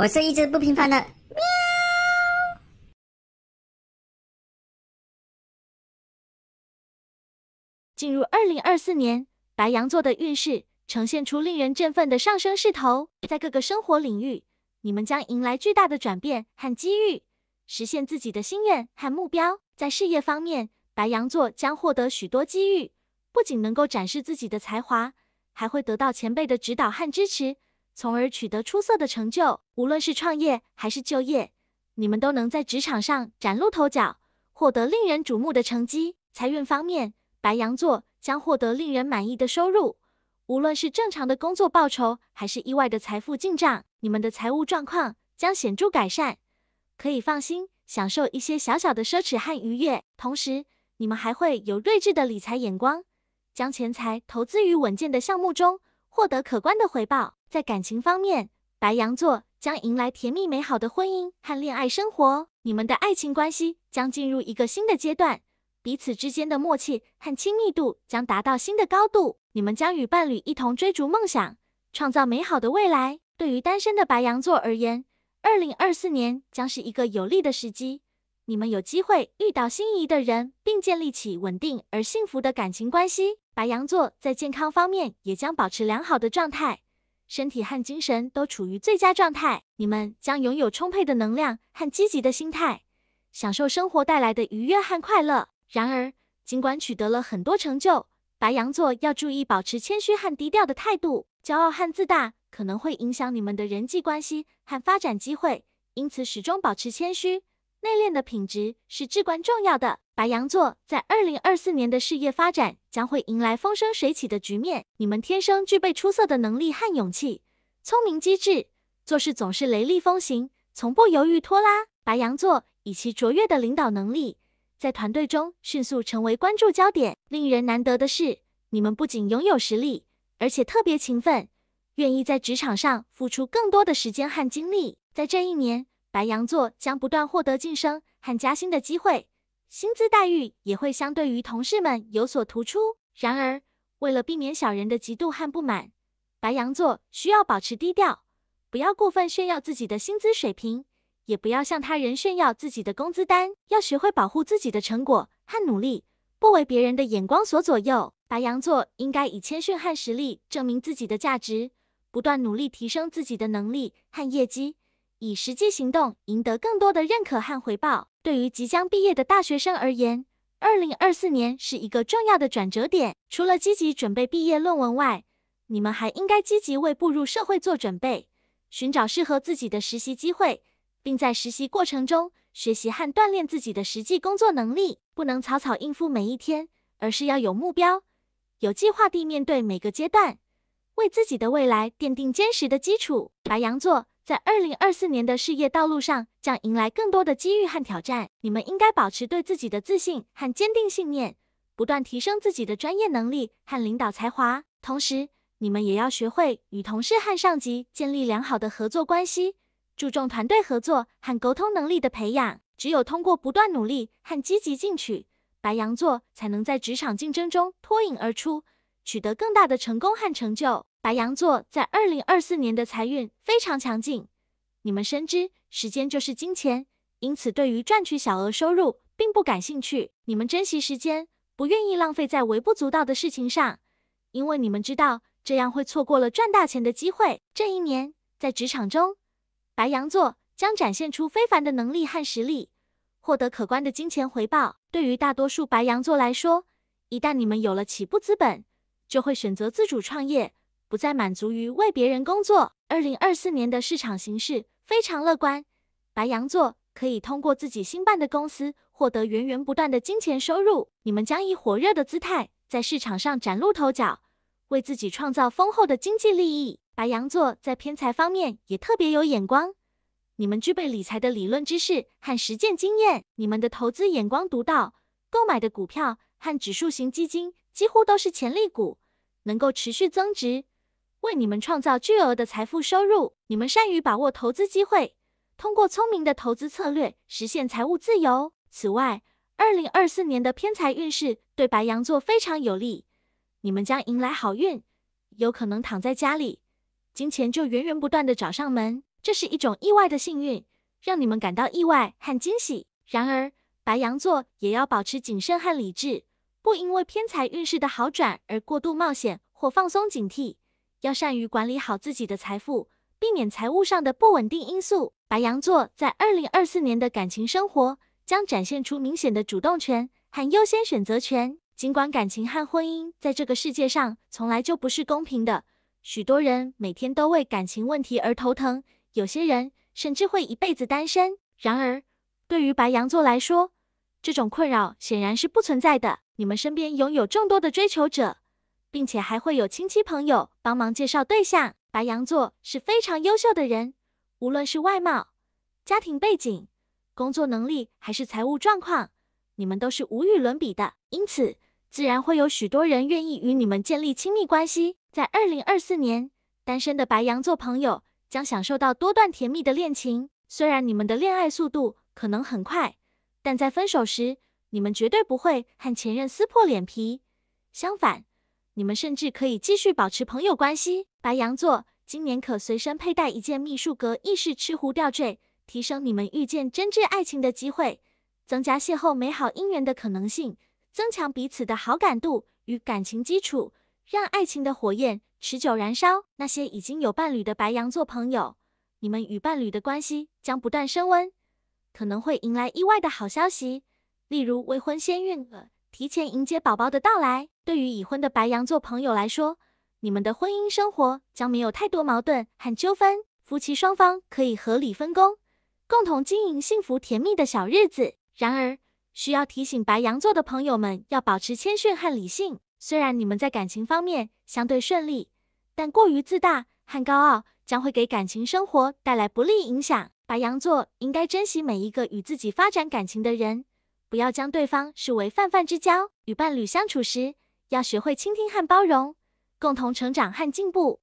我是一只不平凡的喵。进入二零二四年，白羊座的运势呈现出令人振奋的上升势头，在各个生活领域，你们将迎来巨大的转变和机遇，实现自己的心愿和目标。在事业方面，白羊座将获得许多机遇，不仅能够展示自己的才华，还会得到前辈的指导和支持。从而取得出色的成就。无论是创业还是就业，你们都能在职场上崭露头角，获得令人瞩目的成绩。财运方面，白羊座将获得令人满意的收入，无论是正常的工作报酬还是意外的财富进账，你们的财务状况将显著改善，可以放心享受一些小小的奢侈和愉悦。同时，你们还会有睿智的理财眼光，将钱财投资于稳健的项目中。获得可观的回报。在感情方面，白羊座将迎来甜蜜美好的婚姻和恋爱生活。你们的爱情关系将进入一个新的阶段，彼此之间的默契和亲密度将达到新的高度。你们将与伴侣一同追逐梦想，创造美好的未来。对于单身的白羊座而言，二零二四年将是一个有利的时机。你们有机会遇到心仪的人，并建立起稳定而幸福的感情关系。白羊座在健康方面也将保持良好的状态，身体和精神都处于最佳状态。你们将拥有充沛的能量和积极的心态，享受生活带来的愉悦和快乐。然而，尽管取得了很多成就，白羊座要注意保持谦虚和低调的态度。骄傲和自大可能会影响你们的人际关系和发展机会，因此始终保持谦虚。内敛的品质是至关重要的。白羊座在二零二四年的事业发展将会迎来风生水起的局面。你们天生具备出色的能力和勇气，聪明机智，做事总是雷厉风行，从不犹豫拖拉。白羊座以其卓越的领导能力，在团队中迅速成为关注焦点。令人难得的是，你们不仅拥有实力，而且特别勤奋，愿意在职场上付出更多的时间和精力。在这一年。白羊座将不断获得晋升和加薪的机会，薪资待遇也会相对于同事们有所突出。然而，为了避免小人的嫉妒和不满，白羊座需要保持低调，不要过分炫耀自己的薪资水平，也不要向他人炫耀自己的工资单。要学会保护自己的成果和努力，不为别人的眼光所左右。白羊座应该以谦逊和实力证明自己的价值，不断努力提升自己的能力和业绩。以实际行动赢得更多的认可和回报。对于即将毕业的大学生而言，二零二四年是一个重要的转折点。除了积极准备毕业论文外，你们还应该积极为步入社会做准备，寻找适合自己的实习机会，并在实习过程中学习和锻炼自己的实际工作能力。不能草草应付每一天，而是要有目标、有计划地面对每个阶段，为自己的未来奠定坚实的基础。白羊座。在二零二四年的事业道路上，将迎来更多的机遇和挑战。你们应该保持对自己的自信和坚定信念，不断提升自己的专业能力和领导才华。同时，你们也要学会与同事和上级建立良好的合作关系，注重团队合作和沟通能力的培养。只有通过不断努力和积极进取，白羊座才能在职场竞争中脱颖而出，取得更大的成功和成就。白羊座在二零二四年的财运非常强劲。你们深知时间就是金钱，因此对于赚取小额收入并不感兴趣。你们珍惜时间，不愿意浪费在微不足道的事情上，因为你们知道这样会错过了赚大钱的机会。这一年在职场中，白羊座将展现出非凡的能力和实力，获得可观的金钱回报。对于大多数白羊座来说，一旦你们有了起步资本，就会选择自主创业。不再满足于为别人工作。二零二四年的市场形势非常乐观，白羊座可以通过自己新办的公司获得源源不断的金钱收入。你们将以火热的姿态在市场上崭露头角，为自己创造丰厚的经济利益。白羊座在偏财方面也特别有眼光，你们具备理财的理论知识和实践经验，你们的投资眼光独到，购买的股票和指数型基金几乎都是潜力股，能够持续增值。为你们创造巨额的财富收入。你们善于把握投资机会，通过聪明的投资策略实现财务自由。此外，二零二四年的偏财运势对白羊座非常有利，你们将迎来好运，有可能躺在家里，金钱就源源不断的找上门。这是一种意外的幸运，让你们感到意外和惊喜。然而，白羊座也要保持谨慎和理智，不因为偏财运势的好转而过度冒险或放松警惕。要善于管理好自己的财富，避免财务上的不稳定因素。白羊座在二零二四年的感情生活将展现出明显的主动权和优先选择权。尽管感情和婚姻在这个世界上从来就不是公平的，许多人每天都为感情问题而头疼，有些人甚至会一辈子单身。然而，对于白羊座来说，这种困扰显然是不存在的。你们身边拥有众多的追求者。并且还会有亲戚朋友帮忙介绍对象。白羊座是非常优秀的人，无论是外貌、家庭背景、工作能力还是财务状况，你们都是无与伦比的。因此，自然会有许多人愿意与你们建立亲密关系。在2024年，单身的白羊座朋友将享受到多段甜蜜的恋情。虽然你们的恋爱速度可能很快，但在分手时，你们绝对不会和前任撕破脸皮。相反，你们甚至可以继续保持朋友关系。白羊座今年可随身佩戴一件秘术阁意式赤狐吊坠，提升你们遇见真挚爱情的机会，增加邂逅美好姻缘的可能性，增强彼此的好感度与感情基础，让爱情的火焰持久燃烧。那些已经有伴侣的白羊座朋友，你们与伴侣的关系将不断升温，可能会迎来意外的好消息，例如未婚先孕了。提前迎接宝宝的到来，对于已婚的白羊座朋友来说，你们的婚姻生活将没有太多矛盾和纠纷，夫妻双方可以合理分工，共同经营幸福甜蜜的小日子。然而，需要提醒白羊座的朋友们要保持谦逊和理性。虽然你们在感情方面相对顺利，但过于自大和高傲将会给感情生活带来不利影响。白羊座应该珍惜每一个与自己发展感情的人。不要将对方视为泛泛之交。与伴侣相处时，要学会倾听和包容，共同成长和进步。